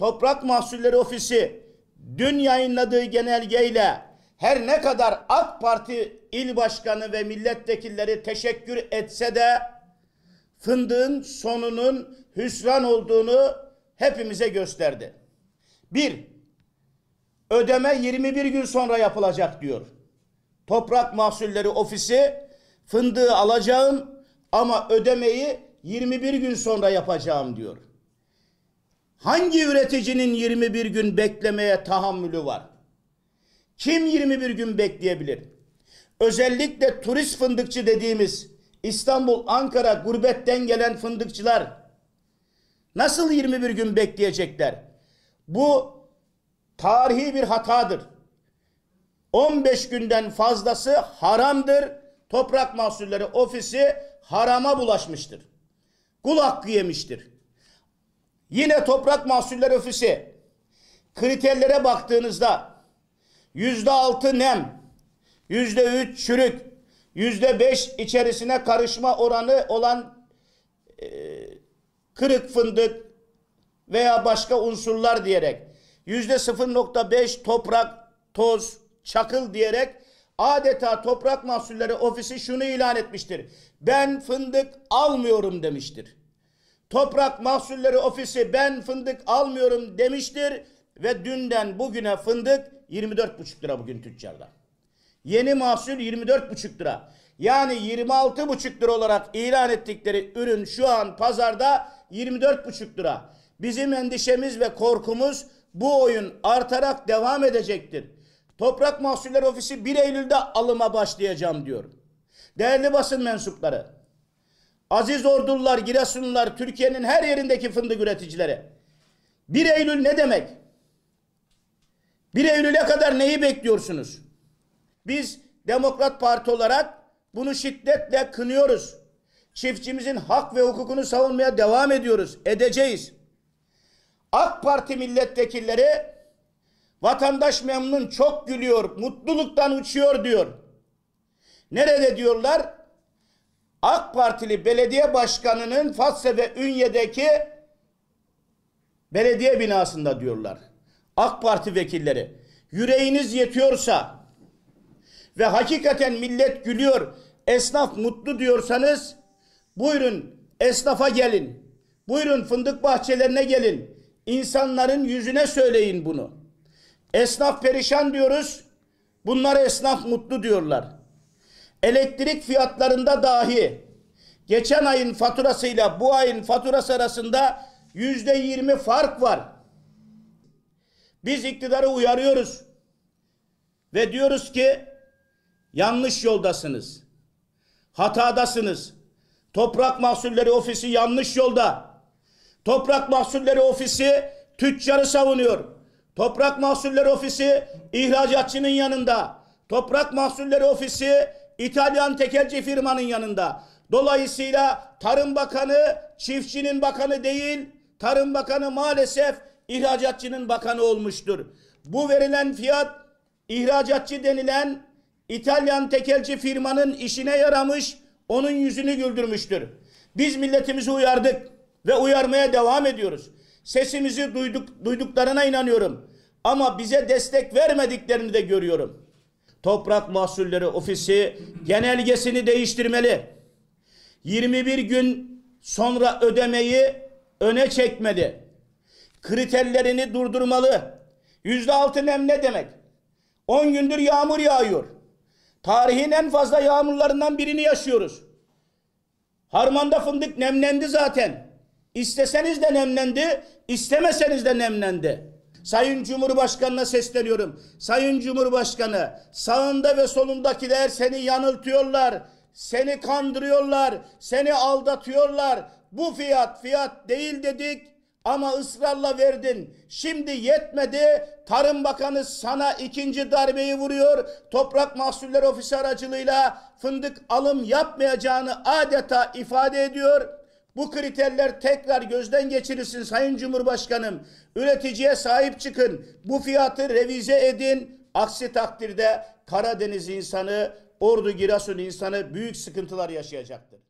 Toprak Mahsulleri Ofisi dün yayınladığı genelgeyle her ne kadar AK Parti il başkanı ve milletvekilleri teşekkür etse de fındığın sonunun hüsran olduğunu hepimize gösterdi. Bir, ödeme 21 gün sonra yapılacak diyor. Toprak Mahsulleri Ofisi fındığı alacağım ama ödemeyi 21 gün sonra yapacağım diyor. Hangi üreticinin 21 gün beklemeye tahammülü var? Kim 21 gün bekleyebilir? Özellikle turist fındıkçı dediğimiz İstanbul, Ankara, gurbetten gelen fındıkçılar nasıl 21 gün bekleyecekler? Bu tarihi bir hatadır. 15 günden fazlası haramdır. Toprak Mahsulleri Ofisi harama bulaşmıştır. Kul hakkı yemiştir. Yine Toprak Mahsuller Ofisi kriterlere baktığınızda yüzde altı nem, yüzde üç çürük, yüzde beş içerisine karışma oranı olan e, kırık fındık veya başka unsurlar diyerek yüzde 0.5 toprak, toz, çakıl diyerek adeta toprak mahsulleri ofisi şunu ilan etmiştir. Ben fındık almıyorum demiştir. Toprak Mahsulleri Ofisi ben fındık almıyorum demiştir ve dünden bugüne fındık 24,5 lira bugün tüccarda. Yeni mahsul 24,5 lira. Yani 26,5 lira olarak ilan ettikleri ürün şu an pazarda 24,5 lira. Bizim endişemiz ve korkumuz bu oyun artarak devam edecektir. Toprak Mahsulleri Ofisi 1 Eylül'de alıma başlayacağım diyor. Değerli basın mensupları, Aziz ordular, Giresunlular, Türkiye'nin her yerindeki fındık üreticileri. 1 Eylül ne demek? 1 Eylül'e kadar neyi bekliyorsunuz? Biz Demokrat Parti olarak bunu şiddetle kınıyoruz. Çiftçimizin hak ve hukukunu savunmaya devam ediyoruz. Edeceğiz. AK Parti milletvekilleri vatandaş memnun çok gülüyor, mutluluktan uçuyor diyor. Nerede diyorlar? AK Partili belediye başkanının Fasse ve Ünye'deki belediye binasında diyorlar. AK Parti vekilleri yüreğiniz yetiyorsa ve hakikaten millet gülüyor, esnaf mutlu diyorsanız buyurun esnafa gelin. Buyurun fındık bahçelerine gelin. insanların yüzüne söyleyin bunu. Esnaf perişan diyoruz. Bunlar esnaf mutlu diyorlar elektrik fiyatlarında dahi geçen ayın faturasıyla bu ayın faturası arasında yüzde yirmi fark var. Biz iktidarı uyarıyoruz ve diyoruz ki yanlış yoldasınız, hatadasınız. Toprak Mahsulleri Ofisi yanlış yolda. Toprak Mahsulleri Ofisi tüccarı savunuyor. Toprak Mahsulleri Ofisi ihracatçının yanında. Toprak Mahsulleri Ofisi İtalyan tekelci firmanın yanında. Dolayısıyla Tarım Bakanı çiftçinin bakanı değil, Tarım Bakanı maalesef ihracatçının bakanı olmuştur. Bu verilen fiyat ihracatçı denilen İtalyan tekelci firmanın işine yaramış, onun yüzünü güldürmüştür. Biz milletimizi uyardık ve uyarmaya devam ediyoruz. Sesimizi duyduk, duyduklarına inanıyorum. Ama bize destek vermediklerini de görüyorum. Toprak Mahsulleri Ofisi genelgesini değiştirmeli. 21 gün sonra ödemeyi öne çekmeli. Kriterlerini durdurmalı. Yüzde altı nem ne demek? 10 gündür yağmur yağıyor. Tarihin en fazla yağmurlarından birini yaşıyoruz. Harmanda fındık nemlendi zaten. İsteseniz de nemlendi, istemeseniz de nemlendi. Sayın Cumhurbaşkanı'na sesleniyorum. Sayın Cumhurbaşkanı sağında ve solundakiler seni yanıltıyorlar. Seni kandırıyorlar. Seni aldatıyorlar. Bu fiyat fiyat değil dedik ama ısrarla verdin. Şimdi yetmedi. Tarım Bakanı sana ikinci darbeyi vuruyor. Toprak Mahsulleri Ofisi aracılığıyla fındık alım yapmayacağını adeta ifade ediyor bu kriterler tekrar gözden geçirilsin Sayın Cumhurbaşkanım. Üreticiye sahip çıkın. Bu fiyatı revize edin. Aksi takdirde Karadeniz insanı, Ordu Giresun insanı büyük sıkıntılar yaşayacaktır.